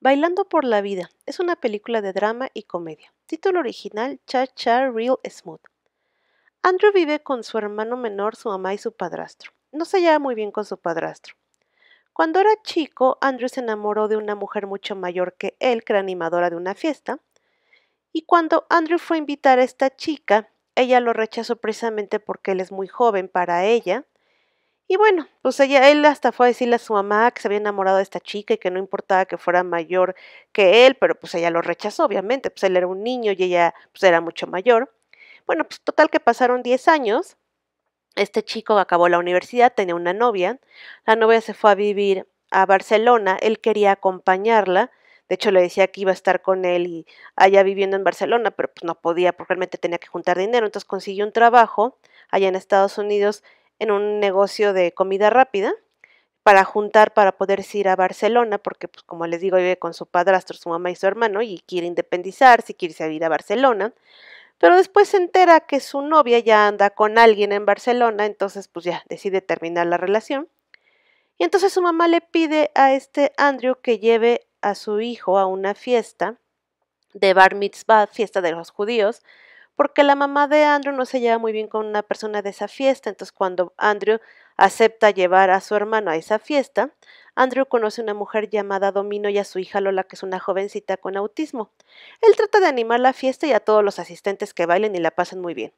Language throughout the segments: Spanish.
Bailando por la vida es una película de drama y comedia. Título original Cha Cha Real Smooth. Andrew vive con su hermano menor, su mamá y su padrastro. No se lleva muy bien con su padrastro. Cuando era chico, Andrew se enamoró de una mujer mucho mayor que él, que era animadora de una fiesta. Y cuando Andrew fue a invitar a esta chica, ella lo rechazó precisamente porque él es muy joven para ella y bueno, pues ella, él hasta fue a decirle a su mamá que se había enamorado de esta chica y que no importaba que fuera mayor que él, pero pues ella lo rechazó, obviamente, pues él era un niño y ella pues era mucho mayor. Bueno, pues total que pasaron 10 años, este chico acabó la universidad, tenía una novia, la novia se fue a vivir a Barcelona, él quería acompañarla, de hecho, le decía que iba a estar con él y allá viviendo en Barcelona, pero pues no podía porque realmente tenía que juntar dinero. Entonces consiguió un trabajo allá en Estados Unidos en un negocio de comida rápida para juntar para poderse ir a Barcelona, porque pues como les digo, vive con su padrastro, su mamá y su hermano y quiere independizarse, quiere irse a a Barcelona, pero después se entera que su novia ya anda con alguien en Barcelona, entonces pues ya decide terminar la relación. Y entonces su mamá le pide a este Andrew que lleve a su hijo a una fiesta de Bar Mitzvah, fiesta de los judíos, porque la mamá de Andrew no se lleva muy bien con una persona de esa fiesta, entonces cuando Andrew acepta llevar a su hermano a esa fiesta, Andrew conoce a una mujer llamada Domino y a su hija Lola, que es una jovencita con autismo. Él trata de animar la fiesta y a todos los asistentes que bailen y la pasen muy bien.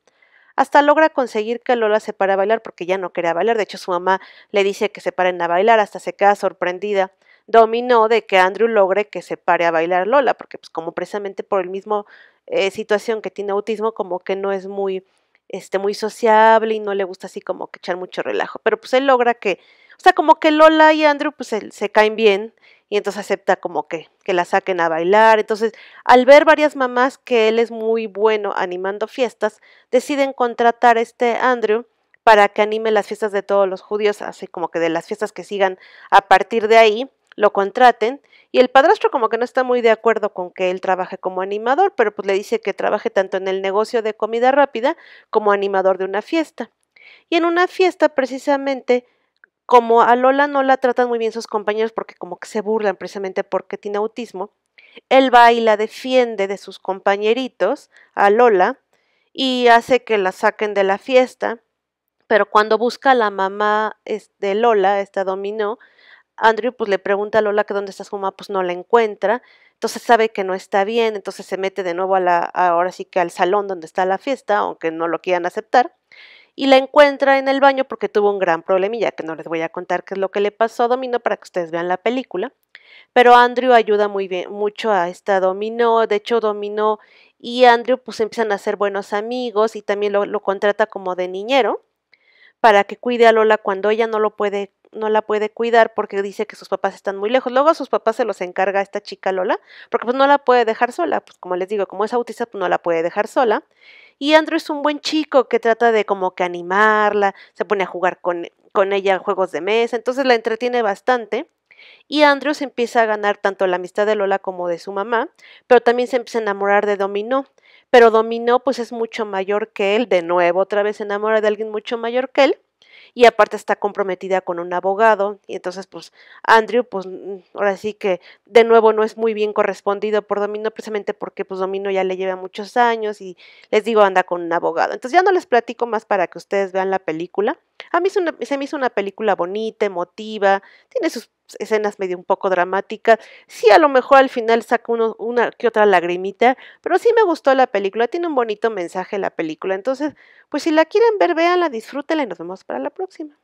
Hasta logra conseguir que Lola se pare a bailar porque ya no quería bailar, de hecho su mamá le dice que se paren a bailar, hasta se queda sorprendida dominó de que Andrew logre que se pare a bailar Lola, porque pues como precisamente por el mismo eh, situación que tiene autismo como que no es muy, este, muy sociable y no le gusta así como que echar mucho relajo. Pero pues él logra que, o sea, como que Lola y Andrew pues se caen bien y entonces acepta como que, que la saquen a bailar. Entonces, al ver varias mamás que él es muy bueno animando fiestas, deciden contratar a este Andrew para que anime las fiestas de todos los judíos, así como que de las fiestas que sigan a partir de ahí, lo contraten y el padrastro como que no está muy de acuerdo con que él trabaje como animador, pero pues le dice que trabaje tanto en el negocio de comida rápida como animador de una fiesta. Y en una fiesta precisamente como a Lola no la tratan muy bien sus compañeros porque como que se burlan precisamente porque tiene autismo, él va y la defiende de sus compañeritos a Lola y hace que la saquen de la fiesta, pero cuando busca a la mamá de este, Lola, esta dominó, Andrew pues le pregunta a Lola que dónde está su mamá, pues no la encuentra, entonces sabe que no está bien, entonces se mete de nuevo a la, ahora sí que al salón donde está la fiesta, aunque no lo quieran aceptar, y la encuentra en el baño porque tuvo un gran ya que no les voy a contar qué es lo que le pasó a Domino para que ustedes vean la película, pero Andrew ayuda muy bien, mucho a esta Domino, de hecho Domino y Andrew pues empiezan a ser buenos amigos y también lo, lo contrata como de niñero para que cuide a Lola cuando ella no lo puede no la puede cuidar porque dice que sus papás están muy lejos. Luego a sus papás se los encarga esta chica Lola, porque pues no la puede dejar sola, pues como les digo, como es autista, pues, no la puede dejar sola. Y Andrew es un buen chico que trata de como que animarla, se pone a jugar con, ella ella juegos de mesa, entonces la entretiene bastante. Y Andrew se empieza a ganar tanto la amistad de Lola como de su mamá, pero también se empieza a enamorar de Dominó. Pero Dominó pues es mucho mayor que él, de nuevo otra vez se enamora de alguien mucho mayor que él y aparte está comprometida con un abogado y entonces pues Andrew pues mm, ahora sí que de nuevo no es muy bien correspondido por Domino precisamente porque pues Domino ya le lleva muchos años y les digo anda con un abogado. Entonces ya no les platico más para que ustedes vean la película. A mí se me hizo una película bonita, emotiva, tiene sus escenas medio un poco dramáticas. Sí, a lo mejor al final saca una que otra lagrimita, pero sí me gustó la película, tiene un bonito mensaje la película. Entonces, pues si la quieren ver, véanla, disfrútenla y nos vemos para la próxima.